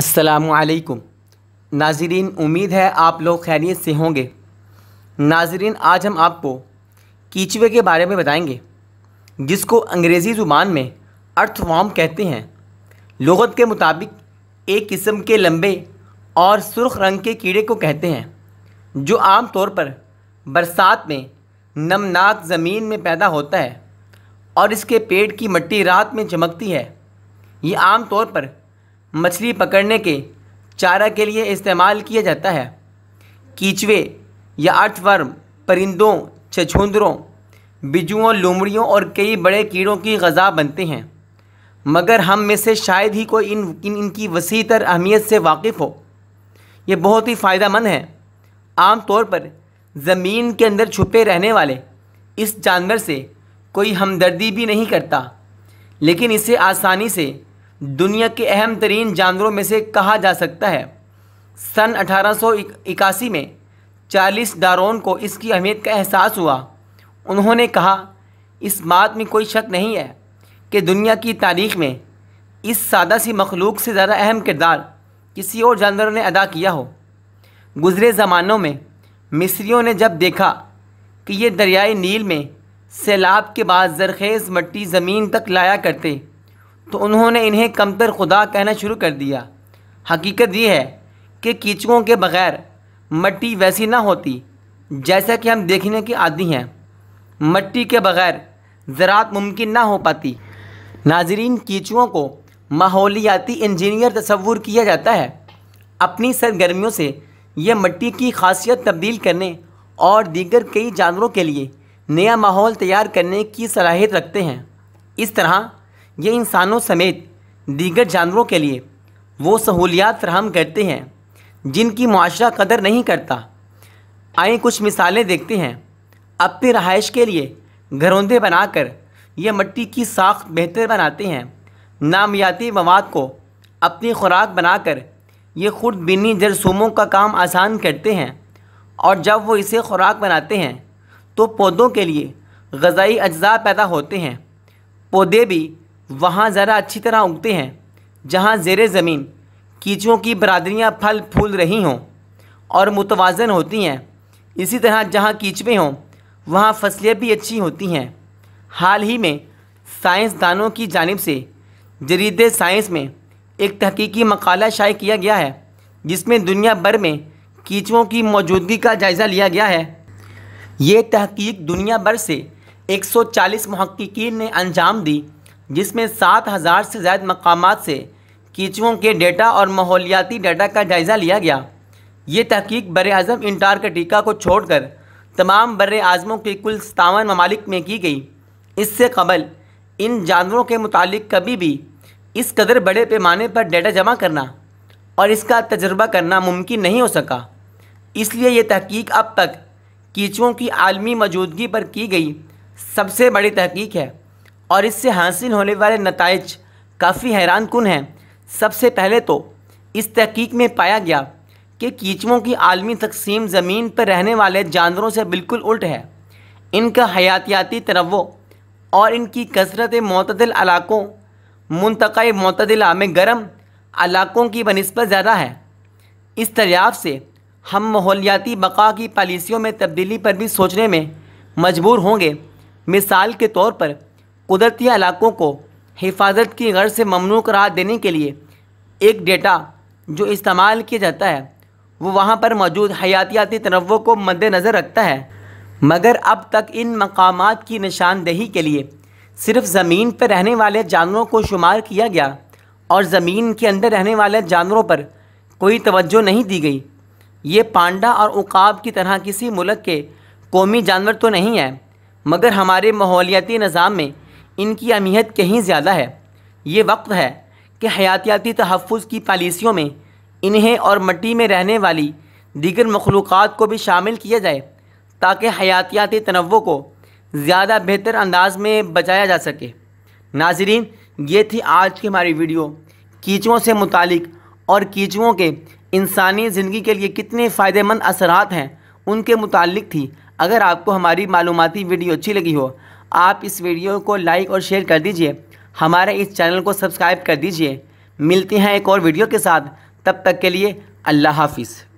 असलकुम नाजरीन उम्मीद है आप लोग खैरियत से होंगे नाजरीन आज हम आपको कीचवे के बारे में बताएंगे जिसको अंग्रेज़ी ज़ुबान में अर्थवाम कहते हैं लगत के मुताबिक एक किस्म के लंबे और सुर्ख रंग के कीड़े को कहते हैं जो आम तौर पर बरसात में नमनाक ज़मीन में पैदा होता है और इसके पेट की मट्टी रात में चमकती है ये आम तौर पर मछली पकड़ने के चारा के लिए इस्तेमाल किया जाता है कीचवे या अर्थवर्म परिंदों छछूंदरों बिजुओं लोमड़ियों और कई बड़े कीड़ों की गज़ा बनते हैं मगर हम में से शायद ही कोई इन इन इनकी वसी तर अहमियत से वाकिफ़ हो ये बहुत ही फ़ायदा मंद है आम तौर पर ज़मीन के अंदर छुपे रहने वाले इस जानवर से कोई हमदर्दी भी नहीं करता लेकिन इसे आसानी से दुनिया के अहम तरीन जानवरों में से कहा जा सकता है सन अठारह में चार्लिस डारोन को इसकी अहमियत का एहसास हुआ उन्होंने कहा इस बात में कोई शक नहीं है कि दुनिया की तारीख में इस सादा सी मखलूक से ज़्यादा अहम किरदार किसी और जानवर ने अदा किया हो गुज़रे ज़मानों में मिस्रियों ने जब देखा कि ये दरियाए नील में सैलाब के बाद जरखेज़ मट्टी ज़मीन तक लाया करते तो उन्होंने इन्हें कमतर खुदा कहना शुरू कर दिया हकीकत ये है कि कीचकों के बग़ैर मट्टी वैसी ना होती जैसा कि हम देखने के आदि हैं मट्टी के बग़ैर ज़रात मुमकिन ना हो पाती नाजरीन कीचुओं को माहौलियाती इंजीनियर तस्वूर किया जाता है अपनी सरगर्मियों से यह मट्टी की खासियत तब्दील करने और दीगर कई जानवरों के लिए नया माहौल तैयार करने की सलाहियत रखते हैं इस तरह ये इंसानों समेत दीगर जानवरों के लिए वो सहूलियात फ्राहम करते हैं जिनकी माशरा कदर नहीं करता आए कुछ मिसालें देखते हैं अपनी रहाइश के लिए घरौंदे बनाकर यह मट्टी की साख बेहतर बनाते हैं नामियाती मवाद को अपनी खुराक बनाकर ये खुद बिनी जरसूमों का काम आसान करते हैं और जब वो इसे खुराक बनाते हैं तो पौधों के लिए गज़ाई अज्जा पैदा होते हैं पौधे भी वहाँ ज़रा अच्छी तरह उगते हैं जहाँ जेर ज़मीन कीचुओं की बरदरियाँ फल फूल रही हों और मुतवाजन होती हैं इसी तरह जहाँ कीचवें हों वहाँ फसलें भी अच्छी होती हैं हाल ही में साइंसदानों की जानब से जरीद साइंस में एक तहकीकी मकाला शाये किया गया है जिसमें दुनिया भर में कीचुओं की मौजूदगी का जायज़ा लिया गया है ये तहकीक दुनिया भर से 140 महक्कीन ने अंजाम दी जिसमें सात हज़ार से ज़्यादा मकाम से कीचुओं के डेटा और माहौलियाती डेटा का जायज़ा लिया गया ये तहकीक बर अज़म इंटारकटिका को छोड़कर तमाम बर आज़मों के कुल सतावन ममालिक में की गई इससे कबल इन जानवरों के मुतालिक कभी भी इस कदर बड़े पैमाने पर डेटा जमा करना और इसका तजर्बा करना मुमकिन नहीं हो सका इसलिए यह तहकीक अब तक कीचुओं की आलमी मौजूदगी पर की गई सबसे बड़ी तहकीक है और इससे हासिल होने वाले नतज काफ़ी हैरान कन हैं सबसे पहले तो इस तहकीक में पाया गया कि कीचड़ों की आलमी तकसीम ज़मीन पर रहने वाले जानवरों से बिल्कुल उल्ट है इनका हयातियाती तनवो और इनकी कसरत मतदल इलाकों मनतक मतदला में गर्म इलाकों की बनस्बत ज़्यादा है इस दरियाब से हम माहौलियाती बका की पॉलिसियों में तब्दीली पर भी सोचने में मजबूर होंगे मिसाल के तौर पर कुदरती इलाकों को हिफाजत की गर्ज से ममनू करार देने के लिए एक डेटा जो इस्तेमाल किया जाता है वो वहाँ पर मौजूद हयातियाती तनवों को मद्दनज़र रखता है मगर अब तक इन मकाम की निशानदेही के लिए सिर्फ ज़मीन पर रहने वाले जानवरों को शुमार किया गया और ज़मीन के अंदर रहने वाले जानवरों पर कोई तवज्जो नहीं दी गई ये पांडा और उकाब की तरह किसी मुल्क के कौमी जानवर तो नहीं है मगर हमारे माहौलियाती निज़ाम में इनकी अहमियत कहीं ज़्यादा है ये वक्त है कि हयातियाती तहफ़ की पॉलिसियों में इन्हें और मट्टी में रहने वाली दीगर मखलूक़ को भी शामिल किया जाए ताकि हयातियाती तनवो को ज़्यादा बेहतर अंदाज में बचाया जा सके नाजरीन ये थी आज की हमारी वीडियो कीचुओं से मुतल और कीचुओं के इंसानी ज़िंदगी के लिए कितने फ़ायदेमंद असरात हैं उनके मुतल थी अगर आपको हमारी मालूमती वीडियो अच्छी लगी हो आप इस वीडियो को लाइक और शेयर कर दीजिए हमारे इस चैनल को सब्सक्राइब कर दीजिए मिलते हैं एक और वीडियो के साथ तब तक के लिए अल्लाह हाफिज़